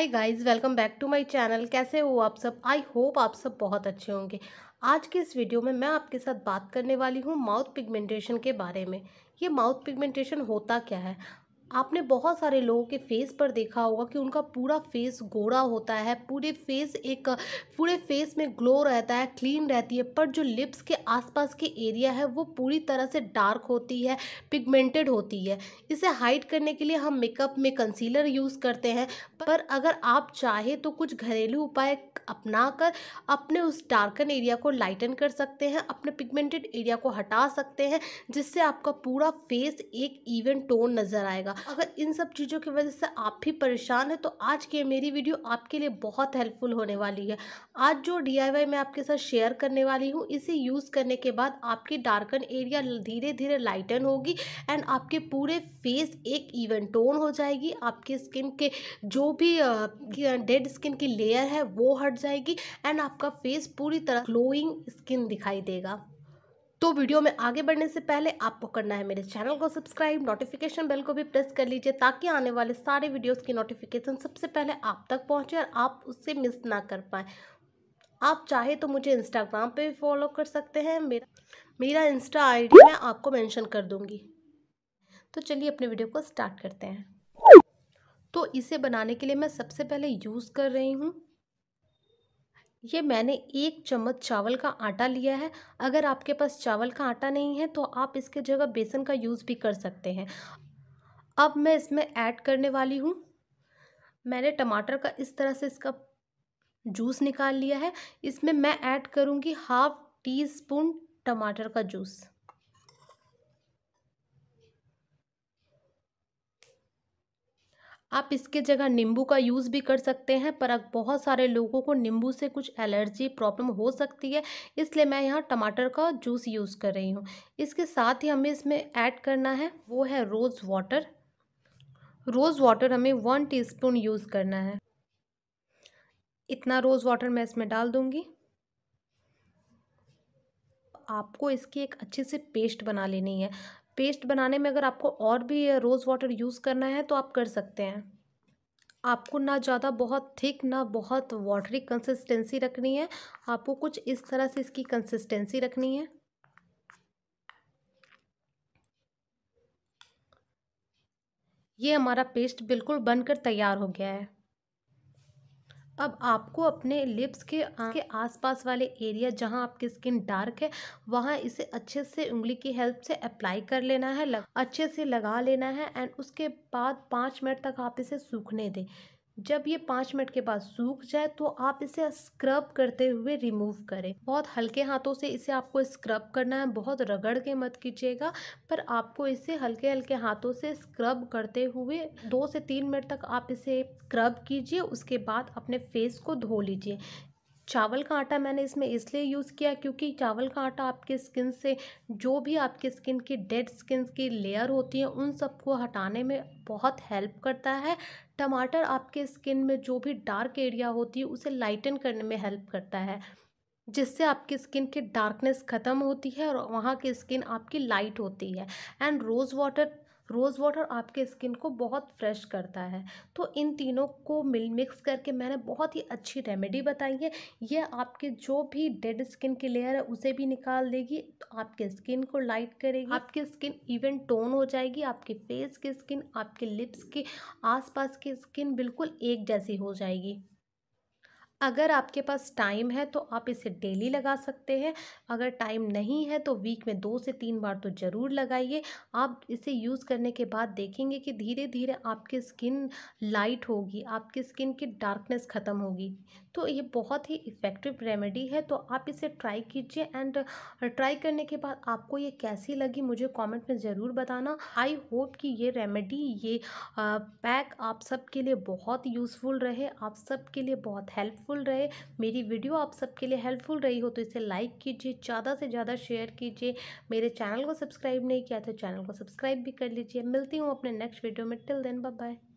Hi guys welcome back to my channel कैसे हो आप सब आई होप आप सब बहुत अच्छे होंगे आज के इस वीडियो में मैं आपके साथ बात करने वाली हूँ माउथ पिगमेंटेशन के बारे में ये माउथ पिगमेंटेशन होता क्या है आपने बहुत सारे लोगों के फेस पर देखा होगा कि उनका पूरा फेस गोरा होता है पूरे फेस एक पूरे फेस में ग्लो रहता है क्लीन रहती है पर जो लिप्स के आसपास के एरिया है वो पूरी तरह से डार्क होती है पिगमेंटेड होती है इसे हाइड करने के लिए हम मेकअप में कंसीलर यूज़ करते हैं पर अगर आप चाहें तो कुछ घरेलू उपाय अपना कर अपने उस डार्कन एरिया को लाइटन कर सकते हैं अपने पिगमेंटेड एरिया को हटा सकते हैं जिससे आपका पूरा फेस एक इवन टोन नज़र आएगा अगर इन सब चीज़ों की वजह से आप भी परेशान हैं तो आज की मेरी वीडियो आपके लिए बहुत हेल्पफुल होने वाली है आज जो डी मैं आपके साथ शेयर करने वाली हूँ इसे यूज़ करने के बाद आपकी डार्कन एरिया धीरे धीरे लाइटन होगी एंड आपके पूरे फेस एक इवन टोन हो जाएगी आपके स्किन के जो भी डेड स्किन की लेयर है वो हट जाएगी एंड आपका फेस पूरी तरह ग्लोइंग स्किन दिखाई देगा तो वीडियो में आगे बढ़ने से पहले आपको करना है मेरे चैनल को सब्सक्राइब नोटिफिकेशन बेल को भी प्रेस कर लीजिए ताकि आने वाले सारे वीडियोज़ की नोटिफिकेशन सबसे पहले आप तक पहुँचे और आप उससे मिस ना कर पाए आप चाहे तो मुझे इंस्टाग्राम पे भी फॉलो कर सकते हैं मेरा मेरा इंस्टा आईडी मैं आपको मेंशन कर दूंगी तो चलिए अपने वीडियो को स्टार्ट करते हैं तो इसे बनाने के लिए मैं सबसे पहले यूज़ कर रही हूँ ये मैंने एक चम्मच चावल का आटा लिया है अगर आपके पास चावल का आटा नहीं है तो आप इसके जगह बेसन का यूज़ भी कर सकते हैं अब मैं इसमें ऐड करने वाली हूँ मैंने टमाटर का इस तरह से इसका जूस निकाल लिया है इसमें मैं ऐड करूँगी हाफ टी स्पून टमाटर का जूस आप इसके जगह नींबू का यूज़ भी कर सकते हैं पर बहुत सारे लोगों को नींबू से कुछ एलर्जी प्रॉब्लम हो सकती है इसलिए मैं यहाँ टमाटर का जूस यूज़ कर रही हूँ इसके साथ ही हमें इसमें ऐड करना है वो है रोज़ वाटर रोज़ वाटर हमें वन टी यूज़ करना है इतना रोज़ वाटर मैं इसमें डाल दूँगी आपको इसकी एक अच्छी सी पेस्ट बना लेनी है पेस्ट बनाने में अगर आपको और भी रोज़ वाटर यूज़ करना है तो आप कर सकते हैं आपको ना ज़्यादा बहुत थिक ना बहुत वाटरी कंसिस्टेंसी रखनी है आपको कुछ इस तरह से इसकी कंसिस्टेंसी रखनी है ये हमारा पेस्ट बिल्कुल बनकर तैयार हो गया है अब आपको अपने लिप्स के हाँ। के आसपास वाले एरिया जहां आपकी स्किन डार्क है वहां इसे अच्छे से उंगली की हेल्प से अप्लाई कर लेना है लग, अच्छे से लगा लेना है एंड उसके बाद पाँच मिनट तक आप इसे सूखने दें जब ये पाँच मिनट के बाद सूख जाए तो आप इसे स्क्रब करते हुए रिमूव करें बहुत हल्के हाथों से इसे आपको स्क्रब करना है बहुत रगड़ के मत कीजिएगा पर आपको इसे हल्के हल्के हाथों से स्क्रब करते हुए दो से तीन मिनट तक आप इसे स्क्रब कीजिए उसके बाद अपने फेस को धो लीजिए चावल का आटा मैंने इसमें इसलिए यूज़ किया क्योंकि चावल का आटा आपके स्किन से जो भी आपके स्किन की डेड स्किन की लेयर होती है उन सबको हटाने में बहुत हेल्प करता है टमाटर आपके स्किन में जो भी डार्क एरिया होती है उसे लाइटन करने में हेल्प करता है जिससे आपकी स्किन की डार्कनेस ख़त्म होती है और वहाँ की स्किन आपकी लाइट होती है and rose water rose water आपके स्किन को बहुत फ्रेश करता है तो इन तीनों को मिल मिक्स करके मैंने बहुत ही अच्छी रेमेडी बताई है यह आपके जो भी डेड स्किन की लेयर है उसे भी निकाल देगी आपके स्किन को लाइट करेगी आपकी स्किन इवन टोन हो जाएगी आपके फेस की स्किन आपके लिप्स के आसपास की स्किन बिल्कुल एक जैसी हो जाएगी अगर आपके पास टाइम है तो आप इसे डेली लगा सकते हैं अगर टाइम नहीं है तो वीक में दो से तीन बार तो ज़रूर लगाइए आप इसे यूज़ करने के बाद देखेंगे कि धीरे धीरे आपकी स्किन लाइट होगी आपकी स्किन की डार्कनेस ख़त्म होगी तो ये बहुत ही इफ़ेक्टिव रेमेडी है तो आप इसे ट्राई कीजिए एंड ट्राई करने के बाद आपको ये कैसी लगी मुझे कमेंट में ज़रूर बताना आई होप कि ये रेमेडी ये पैक आप सबके लिए बहुत यूज़फुल रहे आप के लिए बहुत हेल्पफुल यूज़फुल रहे मेरी वीडियो आप सबके लिए हेल्पफुल रही हो तो इसे लाइक कीजिए ज़्यादा से ज़्यादा शेयर कीजिए मेरे चैनल को सब्सक्राइब नहीं किया तो चैनल को सब्सक्राइब भी कर लीजिए मिलती हूँ अपने नेक्स्ट वीडियो में टिल देन बाय